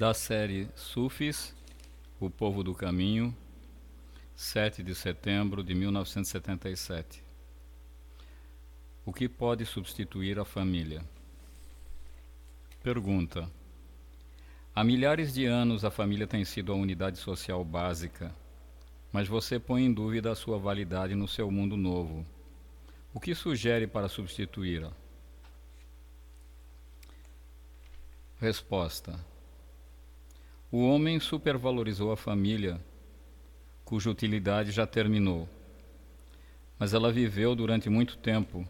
da série Sufis, O Povo do Caminho, 7 de setembro de 1977. O que pode substituir a família? Pergunta. Há milhares de anos a família tem sido a unidade social básica, mas você põe em dúvida a sua validade no seu mundo novo. O que sugere para substituí-la? Resposta: o homem supervalorizou a família, cuja utilidade já terminou. Mas ela viveu durante muito tempo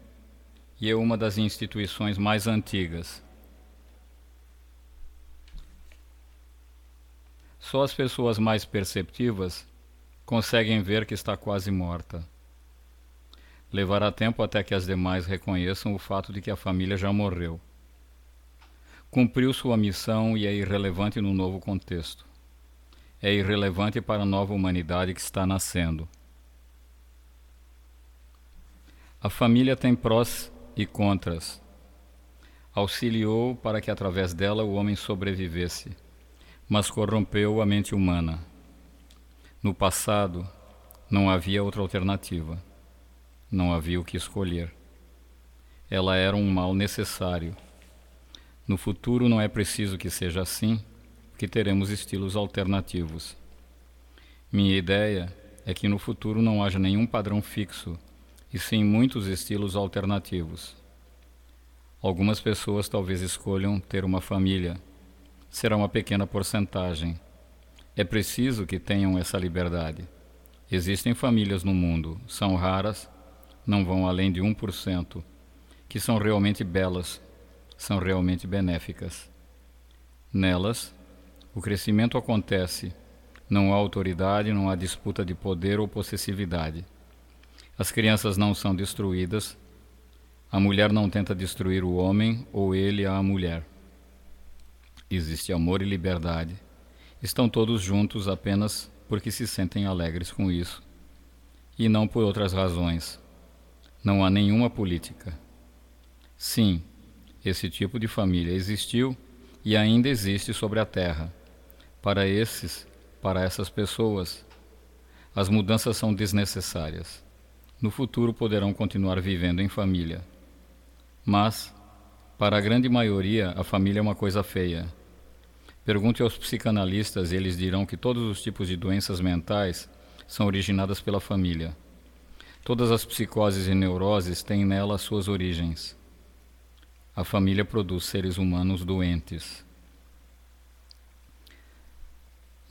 e é uma das instituições mais antigas. Só as pessoas mais perceptivas conseguem ver que está quase morta. Levará tempo até que as demais reconheçam o fato de que a família já morreu cumpriu sua missão e é irrelevante no novo contexto. É irrelevante para a nova humanidade que está nascendo. A família tem prós e contras. Auxiliou para que através dela o homem sobrevivesse, mas corrompeu a mente humana. No passado, não havia outra alternativa. Não havia o que escolher. Ela era um mal necessário no futuro não é preciso que seja assim, que teremos estilos alternativos. Minha ideia é que no futuro não haja nenhum padrão fixo, e sim muitos estilos alternativos. Algumas pessoas talvez escolham ter uma família. Será uma pequena porcentagem. É preciso que tenham essa liberdade. Existem famílias no mundo, são raras, não vão além de 1%, que são realmente belas são realmente benéficas. Nelas, o crescimento acontece, não há autoridade, não há disputa de poder ou possessividade. As crianças não são destruídas, a mulher não tenta destruir o homem ou ele a mulher. Existe amor e liberdade. Estão todos juntos apenas porque se sentem alegres com isso, e não por outras razões. Não há nenhuma política. Sim, esse tipo de família existiu e ainda existe sobre a Terra. Para esses, para essas pessoas, as mudanças são desnecessárias. No futuro poderão continuar vivendo em família. Mas, para a grande maioria, a família é uma coisa feia. Pergunte aos psicanalistas e eles dirão que todos os tipos de doenças mentais são originadas pela família. Todas as psicoses e neuroses têm nela suas origens. A família produz seres humanos doentes.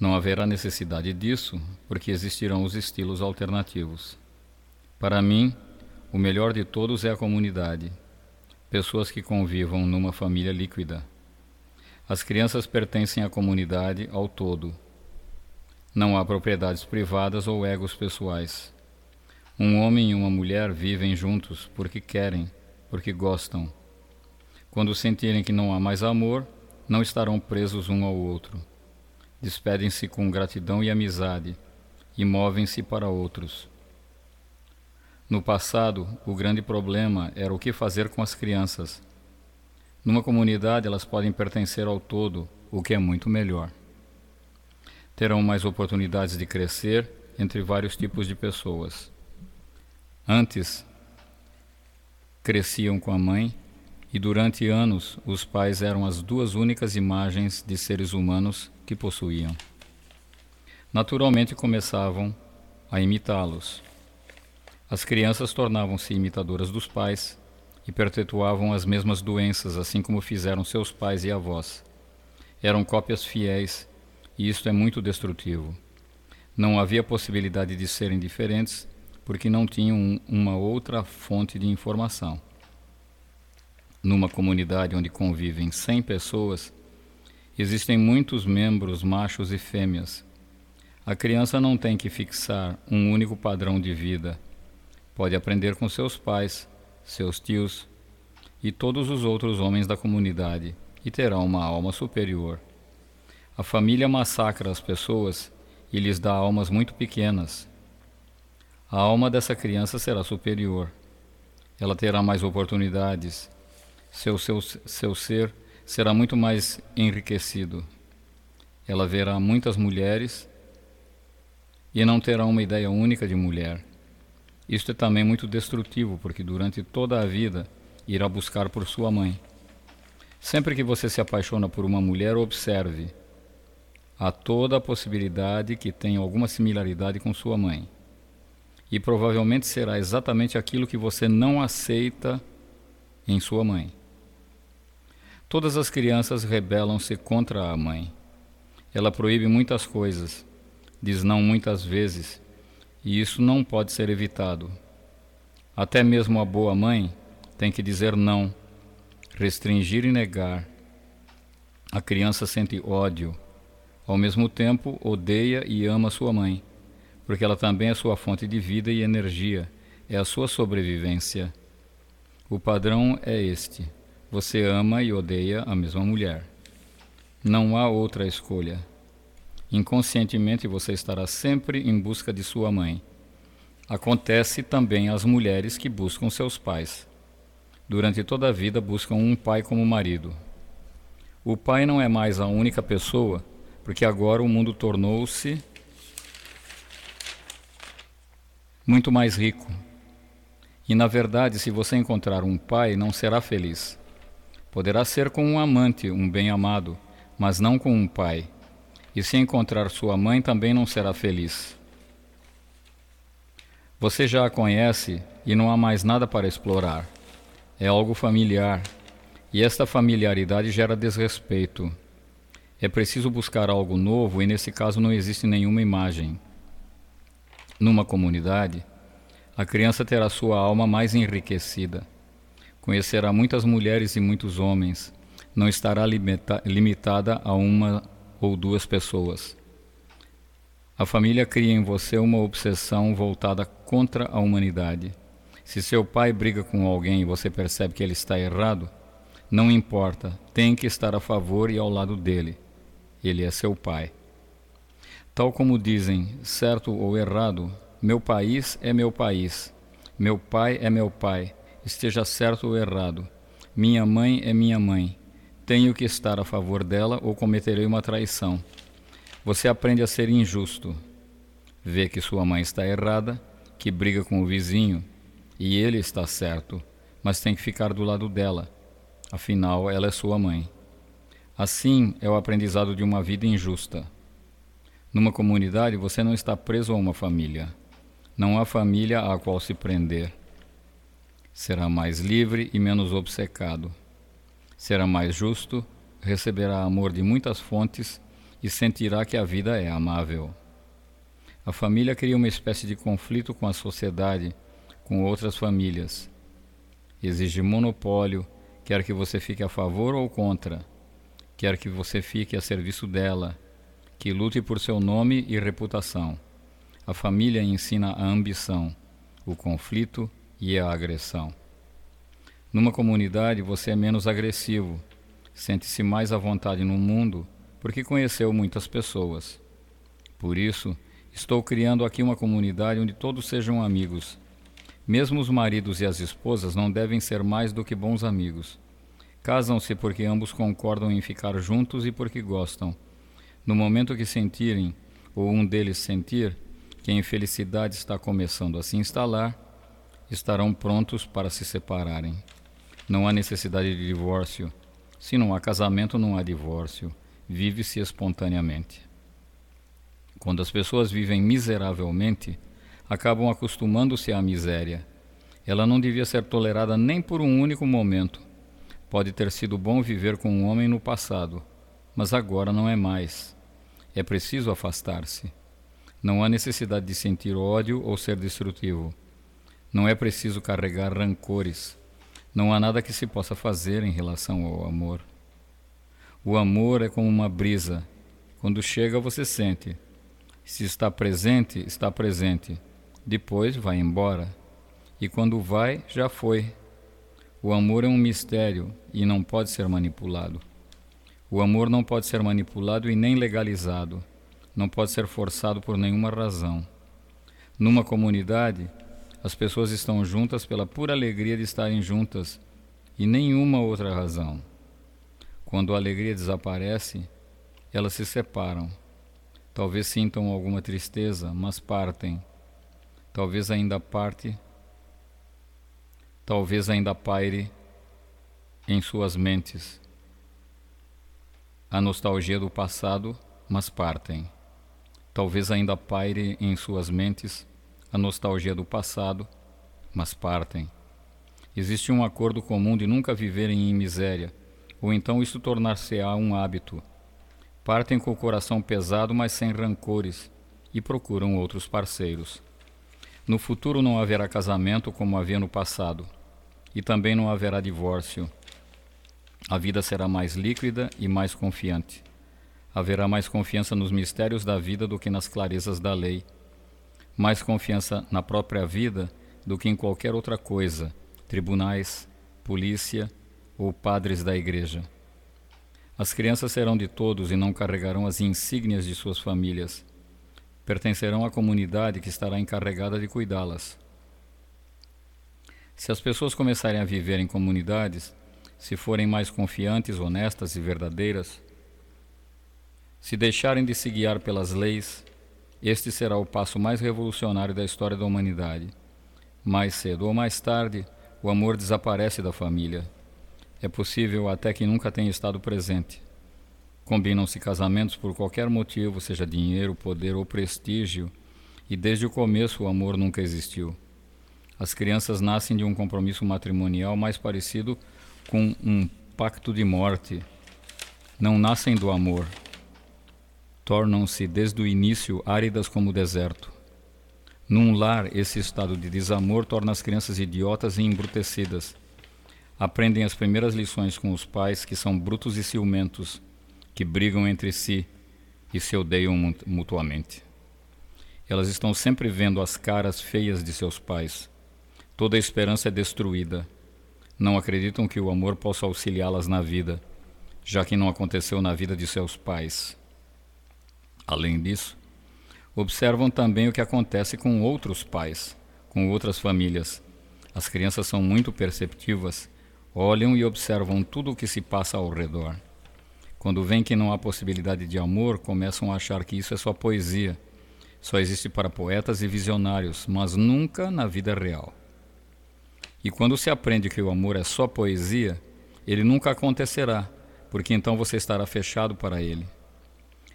Não haverá necessidade disso, porque existirão os estilos alternativos. Para mim, o melhor de todos é a comunidade, pessoas que convivam numa família líquida. As crianças pertencem à comunidade ao todo. Não há propriedades privadas ou egos pessoais. Um homem e uma mulher vivem juntos porque querem, porque gostam, quando sentirem que não há mais amor, não estarão presos um ao outro. Despedem-se com gratidão e amizade e movem-se para outros. No passado, o grande problema era o que fazer com as crianças. Numa comunidade, elas podem pertencer ao todo, o que é muito melhor. Terão mais oportunidades de crescer entre vários tipos de pessoas. Antes, cresciam com a mãe e durante anos os pais eram as duas únicas imagens de seres humanos que possuíam. Naturalmente começavam a imitá-los. As crianças tornavam-se imitadoras dos pais e perpetuavam as mesmas doenças, assim como fizeram seus pais e avós. Eram cópias fiéis e isto é muito destrutivo. Não havia possibilidade de serem diferentes porque não tinham uma outra fonte de informação numa comunidade onde convivem 100 pessoas, existem muitos membros machos e fêmeas. A criança não tem que fixar um único padrão de vida. Pode aprender com seus pais, seus tios e todos os outros homens da comunidade e terá uma alma superior. A família massacra as pessoas e lhes dá almas muito pequenas. A alma dessa criança será superior. Ela terá mais oportunidades seu, seu, seu ser será muito mais enriquecido. Ela verá muitas mulheres e não terá uma ideia única de mulher. Isto é também muito destrutivo, porque durante toda a vida irá buscar por sua mãe. Sempre que você se apaixona por uma mulher, observe. Há toda a possibilidade que tenha alguma similaridade com sua mãe. E provavelmente será exatamente aquilo que você não aceita em sua mãe. Todas as crianças rebelam-se contra a mãe. Ela proíbe muitas coisas, diz não muitas vezes, e isso não pode ser evitado. Até mesmo a boa mãe tem que dizer não, restringir e negar. A criança sente ódio. Ao mesmo tempo, odeia e ama sua mãe, porque ela também é sua fonte de vida e energia, é a sua sobrevivência. O padrão é este. Você ama e odeia a mesma mulher. Não há outra escolha. Inconscientemente você estará sempre em busca de sua mãe. Acontece também às mulheres que buscam seus pais. Durante toda a vida buscam um pai como marido. O pai não é mais a única pessoa, porque agora o mundo tornou-se muito mais rico. E na verdade, se você encontrar um pai, não será feliz Poderá ser com um amante, um bem-amado, mas não com um pai. E se encontrar sua mãe, também não será feliz. Você já a conhece e não há mais nada para explorar. É algo familiar, e esta familiaridade gera desrespeito. É preciso buscar algo novo, e nesse caso não existe nenhuma imagem. Numa comunidade, a criança terá sua alma mais enriquecida Conhecerá muitas mulheres e muitos homens. Não estará limita limitada a uma ou duas pessoas. A família cria em você uma obsessão voltada contra a humanidade. Se seu pai briga com alguém e você percebe que ele está errado, não importa, tem que estar a favor e ao lado dele. Ele é seu pai. Tal como dizem, certo ou errado, meu país é meu país, meu pai é meu pai, esteja certo ou errado. Minha mãe é minha mãe. Tenho que estar a favor dela ou cometerei uma traição. Você aprende a ser injusto. Vê que sua mãe está errada, que briga com o vizinho e ele está certo, mas tem que ficar do lado dela. Afinal, ela é sua mãe. Assim é o aprendizado de uma vida injusta. Numa comunidade, você não está preso a uma família. Não há família a qual se prender. Será mais livre e menos obcecado. Será mais justo, receberá amor de muitas fontes e sentirá que a vida é amável. A família cria uma espécie de conflito com a sociedade, com outras famílias. Exige monopólio, quer que você fique a favor ou contra, quer que você fique a serviço dela, que lute por seu nome e reputação. A família ensina a ambição, o conflito e é a agressão. Numa comunidade, você é menos agressivo, sente-se mais à vontade no mundo porque conheceu muitas pessoas. Por isso, estou criando aqui uma comunidade onde todos sejam amigos. Mesmo os maridos e as esposas não devem ser mais do que bons amigos. Casam-se porque ambos concordam em ficar juntos e porque gostam. No momento que sentirem, ou um deles sentir, que a infelicidade está começando a se instalar, estarão prontos para se separarem. Não há necessidade de divórcio. Se não há casamento, não há divórcio. Vive-se espontaneamente. Quando as pessoas vivem miseravelmente, acabam acostumando-se à miséria. Ela não devia ser tolerada nem por um único momento. Pode ter sido bom viver com um homem no passado, mas agora não é mais. É preciso afastar-se. Não há necessidade de sentir ódio ou ser destrutivo. Não é preciso carregar rancores. Não há nada que se possa fazer em relação ao amor. O amor é como uma brisa. Quando chega, você sente. Se está presente, está presente. Depois vai embora. E quando vai, já foi. O amor é um mistério e não pode ser manipulado. O amor não pode ser manipulado e nem legalizado. Não pode ser forçado por nenhuma razão. Numa comunidade, as pessoas estão juntas pela pura alegria de estarem juntas e nenhuma outra razão. Quando a alegria desaparece, elas se separam. Talvez sintam alguma tristeza, mas partem. Talvez ainda parte, talvez ainda paire em suas mentes a nostalgia do passado, mas partem. Talvez ainda paire em suas mentes a nostalgia do passado, mas partem. Existe um acordo comum de nunca viverem em miséria, ou então isso tornar-se-á um hábito. Partem com o coração pesado, mas sem rancores, e procuram outros parceiros. No futuro não haverá casamento como havia no passado, e também não haverá divórcio. A vida será mais líquida e mais confiante. Haverá mais confiança nos mistérios da vida do que nas clarezas da lei mais confiança na própria vida do que em qualquer outra coisa, tribunais, polícia ou padres da igreja. As crianças serão de todos e não carregarão as insígnias de suas famílias. Pertencerão à comunidade que estará encarregada de cuidá-las. Se as pessoas começarem a viver em comunidades, se forem mais confiantes, honestas e verdadeiras, se deixarem de se guiar pelas leis, este será o passo mais revolucionário da história da humanidade. Mais cedo ou mais tarde, o amor desaparece da família. É possível até que nunca tenha estado presente. Combinam-se casamentos por qualquer motivo, seja dinheiro, poder ou prestígio, e desde o começo o amor nunca existiu. As crianças nascem de um compromisso matrimonial mais parecido com um pacto de morte. Não nascem do amor, tornam-se desde o início áridas como o deserto. Num lar, esse estado de desamor torna as crianças idiotas e embrutecidas. Aprendem as primeiras lições com os pais, que são brutos e ciumentos, que brigam entre si e se odeiam mutuamente. Elas estão sempre vendo as caras feias de seus pais. Toda a esperança é destruída. Não acreditam que o amor possa auxiliá-las na vida, já que não aconteceu na vida de seus pais. Além disso, observam também o que acontece com outros pais, com outras famílias. As crianças são muito perceptivas, olham e observam tudo o que se passa ao redor. Quando veem que não há possibilidade de amor, começam a achar que isso é só poesia. Só existe para poetas e visionários, mas nunca na vida real. E quando se aprende que o amor é só poesia, ele nunca acontecerá, porque então você estará fechado para ele.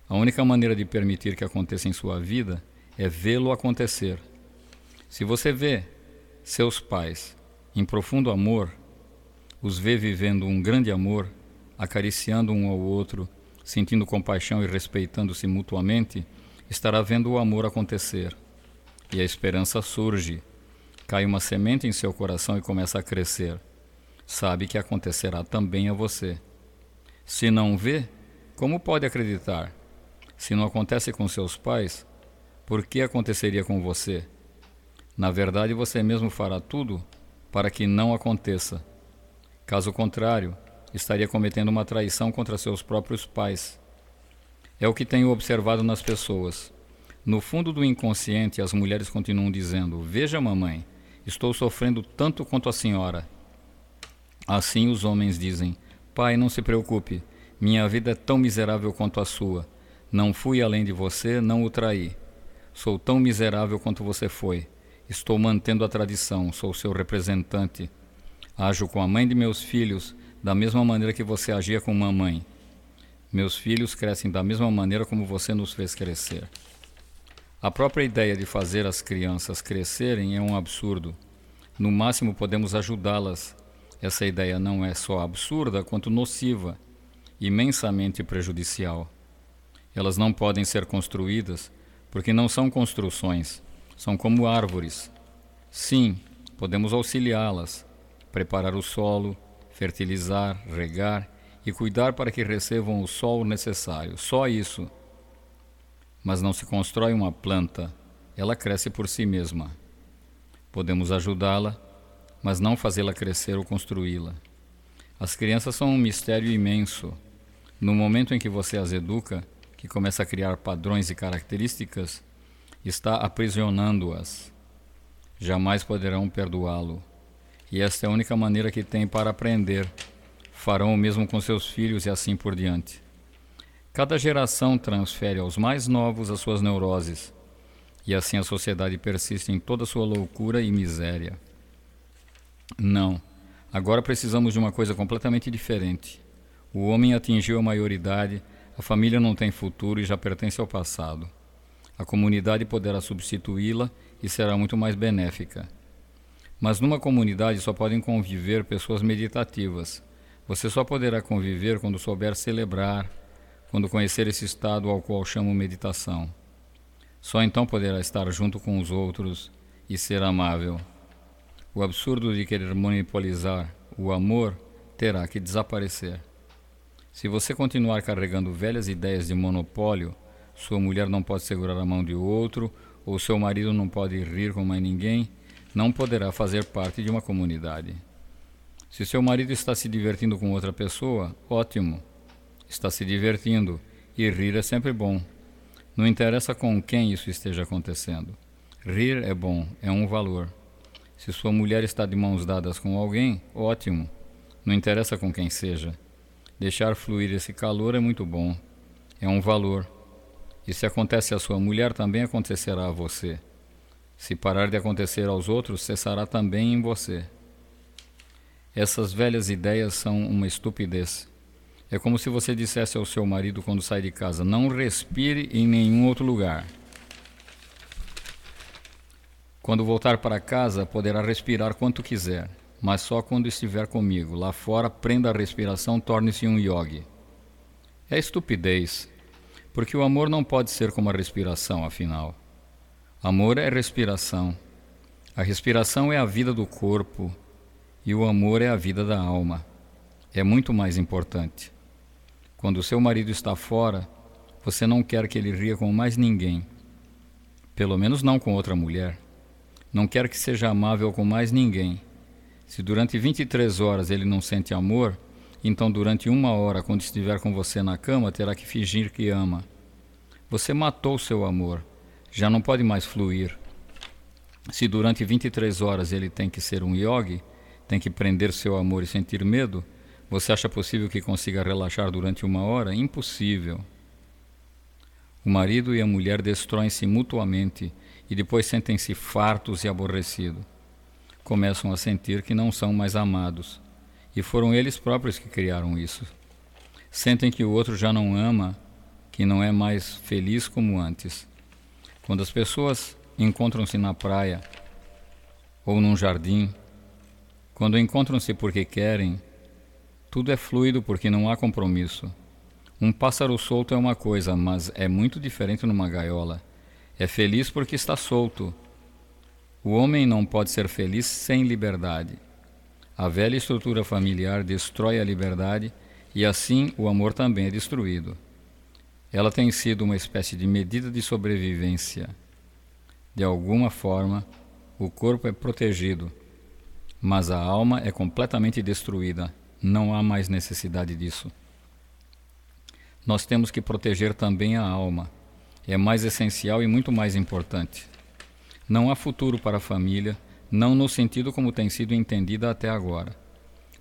A única maneira de permitir que aconteça em sua vida é vê-lo acontecer. Se você vê seus pais em profundo amor, os vê vivendo um grande amor, acariciando um ao outro, sentindo compaixão e respeitando-se mutuamente, estará vendo o amor acontecer. E a esperança surge. Cai uma semente em seu coração e começa a crescer. Sabe que acontecerá também a você. Se não vê, como pode acreditar? Se não acontece com seus pais, por que aconteceria com você? Na verdade, você mesmo fará tudo para que não aconteça. Caso contrário, estaria cometendo uma traição contra seus próprios pais. É o que tenho observado nas pessoas. No fundo do inconsciente, as mulheres continuam dizendo: Veja, mamãe, estou sofrendo tanto quanto a senhora. Assim os homens dizem: Pai, não se preocupe, minha vida é tão miserável quanto a sua. Não fui além de você, não o traí. Sou tão miserável quanto você foi. Estou mantendo a tradição, sou seu representante. Ajo com a mãe de meus filhos da mesma maneira que você agia com mamãe. Meus filhos crescem da mesma maneira como você nos fez crescer. A própria ideia de fazer as crianças crescerem é um absurdo. No máximo podemos ajudá-las. Essa ideia não é só absurda, quanto nociva, imensamente prejudicial. Elas não podem ser construídas porque não são construções, são como árvores. Sim, podemos auxiliá-las, preparar o solo, fertilizar, regar e cuidar para que recebam o sol necessário. Só isso. Mas não se constrói uma planta, ela cresce por si mesma. Podemos ajudá-la, mas não fazê-la crescer ou construí-la. As crianças são um mistério imenso. No momento em que você as educa, que começa a criar padrões e características, está aprisionando-as. Jamais poderão perdoá-lo. E esta é a única maneira que tem para aprender. Farão o mesmo com seus filhos e assim por diante. Cada geração transfere aos mais novos as suas neuroses, e assim a sociedade persiste em toda sua loucura e miséria. Não, agora precisamos de uma coisa completamente diferente. O homem atingiu a maioridade a família não tem futuro e já pertence ao passado. A comunidade poderá substituí-la e será muito mais benéfica. Mas numa comunidade só podem conviver pessoas meditativas. Você só poderá conviver quando souber celebrar, quando conhecer esse estado ao qual chamo meditação. Só então poderá estar junto com os outros e ser amável. O absurdo de querer monopolizar o amor terá que desaparecer. Se você continuar carregando velhas ideias de monopólio, sua mulher não pode segurar a mão de outro, ou seu marido não pode rir com mais ninguém, não poderá fazer parte de uma comunidade. Se seu marido está se divertindo com outra pessoa, ótimo, está se divertindo, e rir é sempre bom. Não interessa com quem isso esteja acontecendo. Rir é bom, é um valor. Se sua mulher está de mãos dadas com alguém, ótimo, não interessa com quem seja Deixar fluir esse calor é muito bom, é um valor. E se acontece à sua mulher, também acontecerá a você. Se parar de acontecer aos outros, cessará também em você. Essas velhas ideias são uma estupidez. É como se você dissesse ao seu marido quando sai de casa: não respire em nenhum outro lugar. Quando voltar para casa, poderá respirar quanto quiser mas só quando estiver comigo. Lá fora, prenda a respiração, torne-se um yogi. É estupidez, porque o amor não pode ser como a respiração, afinal. Amor é respiração. A respiração é a vida do corpo e o amor é a vida da alma. É muito mais importante. Quando o seu marido está fora, você não quer que ele ria com mais ninguém. Pelo menos não com outra mulher. Não quer que seja amável com mais ninguém. Se durante 23 horas ele não sente amor, então durante uma hora, quando estiver com você na cama, terá que fingir que ama. Você matou seu amor, já não pode mais fluir. Se durante 23 horas ele tem que ser um yogi, tem que prender seu amor e sentir medo, você acha possível que consiga relaxar durante uma hora? Impossível. O marido e a mulher destroem-se mutuamente e depois sentem-se fartos e aborrecidos começam a sentir que não são mais amados. E foram eles próprios que criaram isso. Sentem que o outro já não ama, que não é mais feliz como antes. Quando as pessoas encontram-se na praia ou num jardim, quando encontram-se porque querem, tudo é fluido porque não há compromisso. Um pássaro solto é uma coisa, mas é muito diferente numa gaiola. É feliz porque está solto o homem não pode ser feliz sem liberdade. A velha estrutura familiar destrói a liberdade e assim o amor também é destruído. Ela tem sido uma espécie de medida de sobrevivência. De alguma forma, o corpo é protegido, mas a alma é completamente destruída. Não há mais necessidade disso. Nós temos que proteger também a alma. É mais essencial e muito mais importante. Não há futuro para a família, não no sentido como tem sido entendida até agora.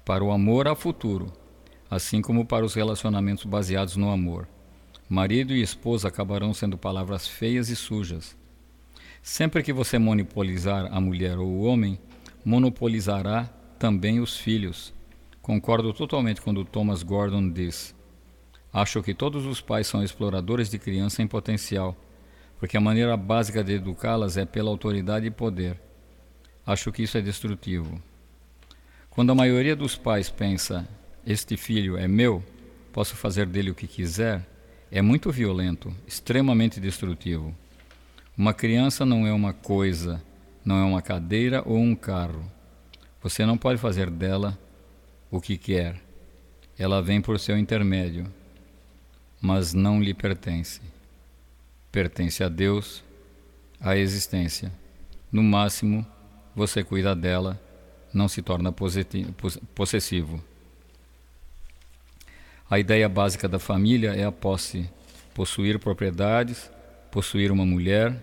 Para o amor há futuro, assim como para os relacionamentos baseados no amor. Marido e esposa acabarão sendo palavras feias e sujas. Sempre que você monopolizar a mulher ou o homem, monopolizará também os filhos. Concordo totalmente quando Thomas Gordon diz: Acho que todos os pais são exploradores de criança em potencial porque a maneira básica de educá-las é pela autoridade e poder. Acho que isso é destrutivo. Quando a maioria dos pais pensa, este filho é meu, posso fazer dele o que quiser, é muito violento, extremamente destrutivo. Uma criança não é uma coisa, não é uma cadeira ou um carro. Você não pode fazer dela o que quer. Ela vem por seu intermédio, mas não lhe pertence pertence a Deus, a existência. No máximo, você cuida dela, não se torna possessivo. A ideia básica da família é a posse, possuir propriedades, possuir uma mulher,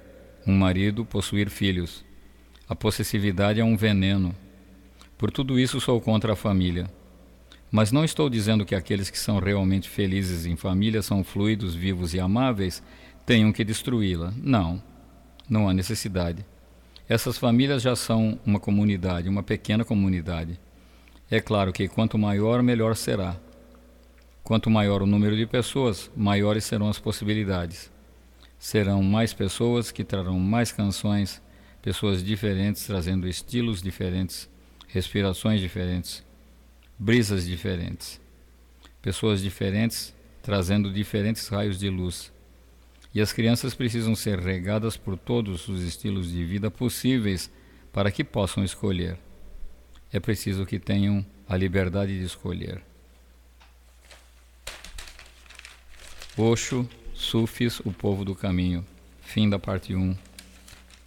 um marido, possuir filhos. A possessividade é um veneno. Por tudo isso sou contra a família. Mas não estou dizendo que aqueles que são realmente felizes em família são fluidos, vivos e amáveis, tenham que destruí-la. Não, não há necessidade. Essas famílias já são uma comunidade, uma pequena comunidade. É claro que quanto maior, melhor será. Quanto maior o número de pessoas, maiores serão as possibilidades. Serão mais pessoas que trarão mais canções, pessoas diferentes trazendo estilos diferentes, respirações diferentes, brisas diferentes. Pessoas diferentes trazendo diferentes raios de luz, e as crianças precisam ser regadas por todos os estilos de vida possíveis para que possam escolher. É preciso que tenham a liberdade de escolher. Oxo, Sufis, o povo do caminho. Fim da parte 1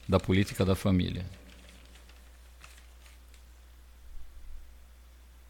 da política da família.